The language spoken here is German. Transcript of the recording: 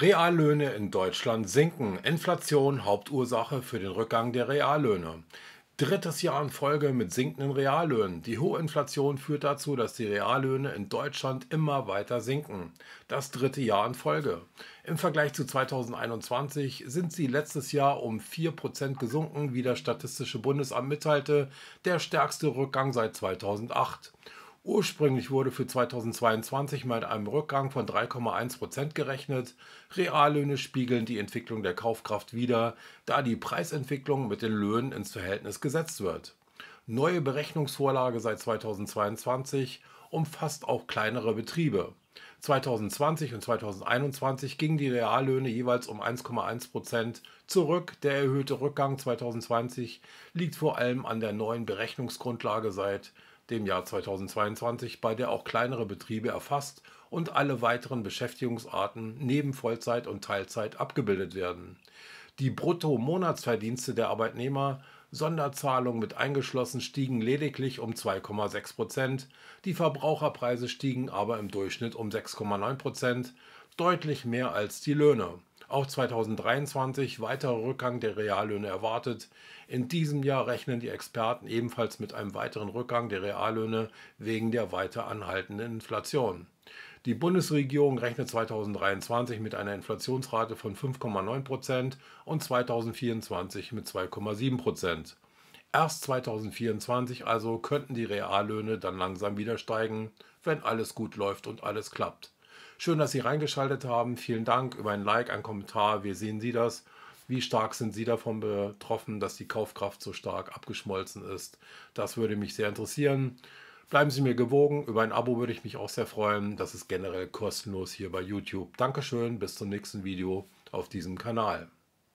Reallöhne in Deutschland sinken. Inflation Hauptursache für den Rückgang der Reallöhne. Drittes Jahr in Folge mit sinkenden Reallöhnen. Die hohe Inflation führt dazu, dass die Reallöhne in Deutschland immer weiter sinken. Das dritte Jahr in Folge. Im Vergleich zu 2021 sind sie letztes Jahr um 4% gesunken, wie das Statistische Bundesamt mitteilte, der stärkste Rückgang seit 2008. Ursprünglich wurde für 2022 mit einem Rückgang von 3,1 Prozent gerechnet. Reallöhne spiegeln die Entwicklung der Kaufkraft wider, da die Preisentwicklung mit den Löhnen ins Verhältnis gesetzt wird. Neue Berechnungsvorlage seit 2022 umfasst auch kleinere Betriebe. 2020 und 2021 gingen die Reallöhne jeweils um 1,1 Prozent zurück. Der erhöhte Rückgang 2020 liegt vor allem an der neuen Berechnungsgrundlage seit dem Jahr 2022, bei der auch kleinere Betriebe erfasst und alle weiteren Beschäftigungsarten neben Vollzeit und Teilzeit abgebildet werden. Die Brutto-Monatsverdienste der Arbeitnehmer Sonderzahlungen mit eingeschlossen stiegen lediglich um 2,6 Prozent, die Verbraucherpreise stiegen aber im Durchschnitt um 6,9 Prozent, deutlich mehr als die Löhne. Auch 2023 weiterer Rückgang der Reallöhne erwartet. In diesem Jahr rechnen die Experten ebenfalls mit einem weiteren Rückgang der Reallöhne wegen der weiter anhaltenden Inflation. Die Bundesregierung rechnet 2023 mit einer Inflationsrate von 5,9 Prozent und 2024 mit 2,7 Prozent. Erst 2024 also könnten die Reallöhne dann langsam wieder steigen, wenn alles gut läuft und alles klappt. Schön, dass Sie reingeschaltet haben. Vielen Dank über ein Like, einen Kommentar. Wie sehen Sie das? Wie stark sind Sie davon betroffen, dass die Kaufkraft so stark abgeschmolzen ist? Das würde mich sehr interessieren. Bleiben Sie mir gewogen. Über ein Abo würde ich mich auch sehr freuen. Das ist generell kostenlos hier bei YouTube. Dankeschön. Bis zum nächsten Video auf diesem Kanal.